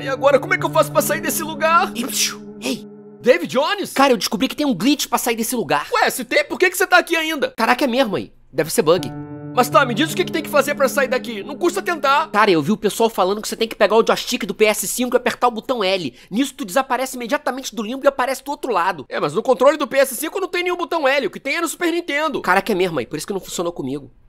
E agora, como é que eu faço pra sair desse lugar? Ei! David Jones? Cara, eu descobri que tem um glitch pra sair desse lugar. Ué, se tem, por que, que você tá aqui ainda? Caraca, é mesmo aí. Deve ser bug. Mas tá, me diz o que, que tem que fazer pra sair daqui. Não custa tentar. Cara, eu vi o pessoal falando que você tem que pegar o joystick do PS5 e apertar o botão L. Nisso tu desaparece imediatamente do limbo e aparece do outro lado. É, mas no controle do PS5 não tem nenhum botão L. O que tem é no Super Nintendo. Caraca, é mesmo aí. Por isso que não funcionou comigo.